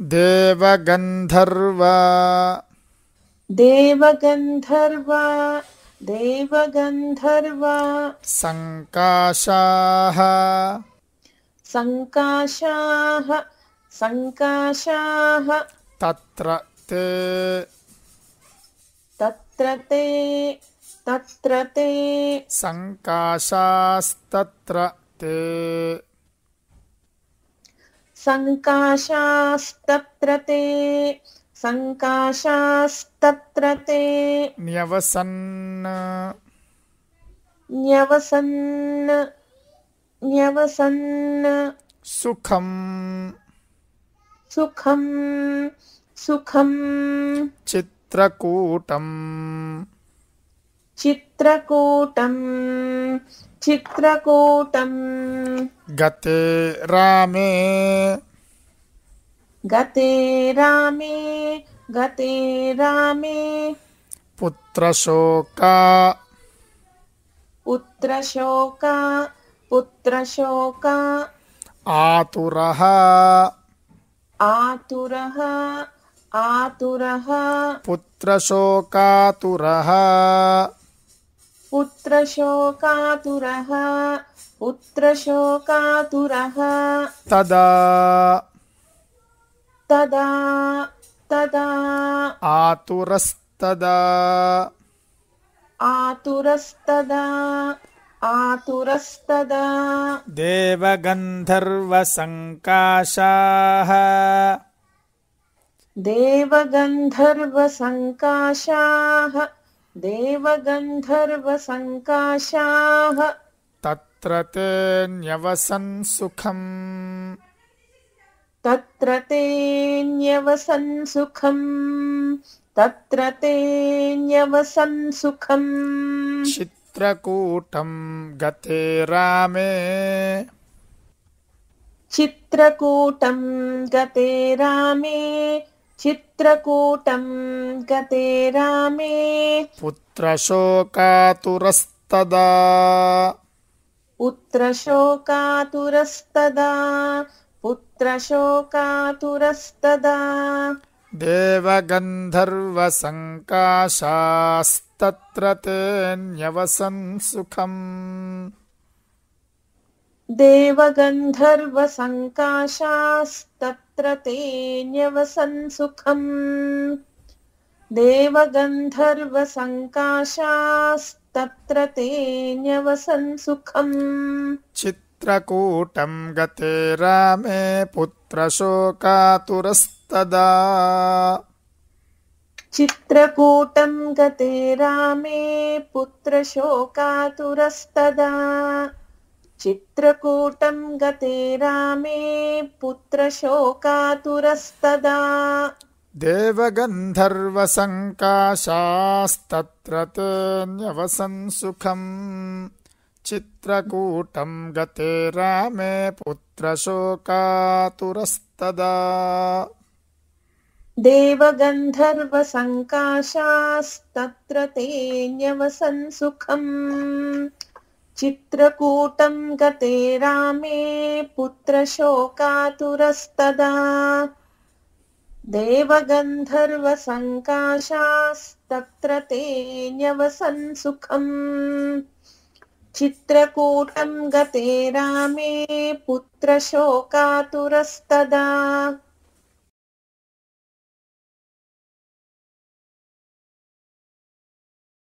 देवगन्धर्वा देवगन्धर्वा देवगन्धर्वा सङ्काशाः सङ्काशाः सङ्काशाः तत्र ते तत्र ते तत्र ते सङ्काशास्तत्र ते सङ्काशास्तत्र ते सङ्काशास्तत्र ते न्यवसन् न्यवसन् न्यवसन् सुखम् सुखम् सुखम् चित्रकूटम् चित्रकूटम् चित्रकूटम् गते रामे गते रामे गते रामे पुत्रशोका पुत्रशोका पुत्रशोका आतुरः आतुरः आतुरः पुत्रशोकातुरः पुत्रशोकातुरः पुत्रशोकातुरः तदा तदा तदा आतुरस्तदा आतुरस्तदा देवगन्धर्वसङ्काशाः देवगन्धर्वसङ्काशाः देवगन्धर्वसङ्काशाः तत्र ते न्यवसन् सुखम् तत्र ते न्यवसन् सुखम् तत्र ते न्यवसन् सुखम् चित्रकूटम् गते रामे चित्रकूटम् गते रामे चित्रकूटम् गते रामे पुत्रशोकातुरस्तदा पुत्रशोकातुरस्तदा देवगन्धर्वसङ्काशास्तत्र ते न्यवसन् सुखम् देवगन्धर्वसङ्काशास्त तत्र ते न्यवसन् सुखम् देवगन्धर्वसङ्काशास्तत्र ते न्यवसन् चित्रकूटम् गते रामे पुत्रशोकातुरस्तदा चित्रकूटम् गते रामे पुत्रशोकातुरस्तदा चित्रकूटम् गते रामे पुत्रशोकातुरस्तदा देवगन्धर्वसङ्काशास्तत्र चित्रकूटम् गते रामे पुत्रशोकातुरस्तदा देवगन्धर्वसङ्काशास्तत्र सुखम् चित्रकूटं गते रामे पुत्रशोकातुरस्तदा देवगन्धर्वसङ्काशास्तत्र ते सुखम् चित्रकूटम् गते रामे पुत्रशोकातुरस्तदा